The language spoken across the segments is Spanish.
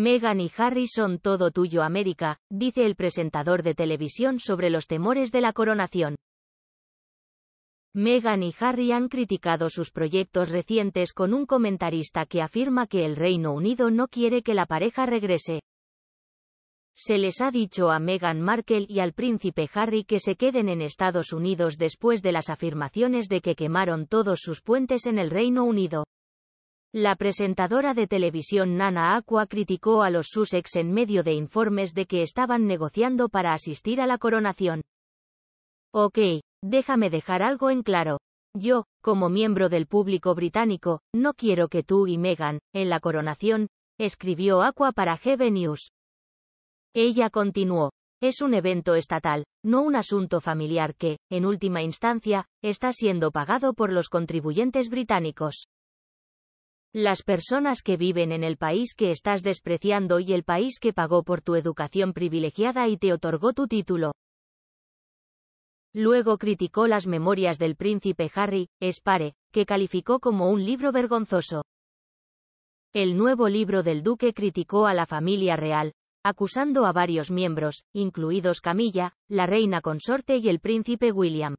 Megan y Harry son todo tuyo América, dice el presentador de televisión sobre los temores de la coronación. Megan y Harry han criticado sus proyectos recientes con un comentarista que afirma que el Reino Unido no quiere que la pareja regrese. Se les ha dicho a Meghan Markle y al príncipe Harry que se queden en Estados Unidos después de las afirmaciones de que quemaron todos sus puentes en el Reino Unido. La presentadora de televisión Nana Aqua criticó a los Sussex en medio de informes de que estaban negociando para asistir a la coronación. Ok, déjame dejar algo en claro. Yo, como miembro del público británico, no quiero que tú y Meghan, en la coronación, escribió Aqua para GB News. Ella continuó. Es un evento estatal, no un asunto familiar que, en última instancia, está siendo pagado por los contribuyentes británicos. Las personas que viven en el país que estás despreciando y el país que pagó por tu educación privilegiada y te otorgó tu título. Luego criticó las memorias del príncipe Harry, Spare, que calificó como un libro vergonzoso. El nuevo libro del duque criticó a la familia real, acusando a varios miembros, incluidos Camilla, la reina consorte y el príncipe William.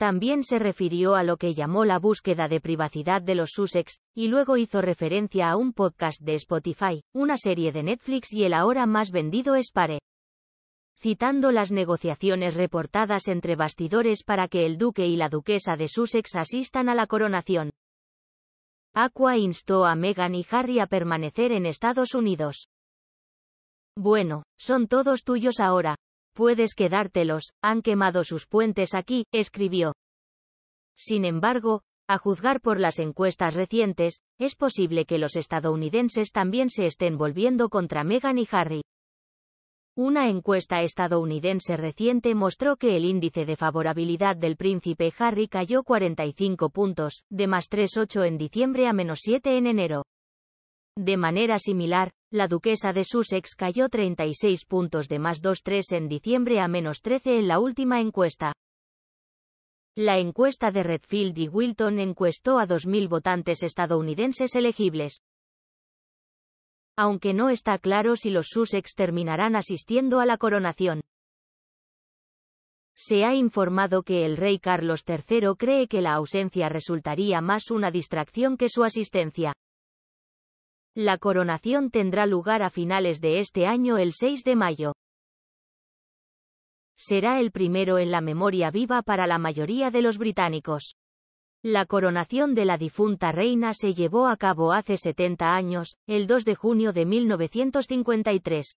También se refirió a lo que llamó la búsqueda de privacidad de los Sussex, y luego hizo referencia a un podcast de Spotify, una serie de Netflix y el ahora más vendido Spare. Citando las negociaciones reportadas entre bastidores para que el duque y la duquesa de Sussex asistan a la coronación. Aqua instó a Meghan y Harry a permanecer en Estados Unidos. Bueno, son todos tuyos ahora, Puedes quedártelos, han quemado sus puentes aquí, escribió. Sin embargo, a juzgar por las encuestas recientes, es posible que los estadounidenses también se estén volviendo contra Meghan y Harry. Una encuesta estadounidense reciente mostró que el índice de favorabilidad del príncipe Harry cayó 45 puntos, de más 3,8 en diciembre a menos 7 en enero. De manera similar, la duquesa de Sussex cayó 36 puntos de más 2-3 en diciembre a menos 13 en la última encuesta. La encuesta de Redfield y Wilton encuestó a 2.000 votantes estadounidenses elegibles. Aunque no está claro si los Sussex terminarán asistiendo a la coronación. Se ha informado que el rey Carlos III cree que la ausencia resultaría más una distracción que su asistencia. La coronación tendrá lugar a finales de este año el 6 de mayo. Será el primero en la memoria viva para la mayoría de los británicos. La coronación de la difunta reina se llevó a cabo hace 70 años, el 2 de junio de 1953.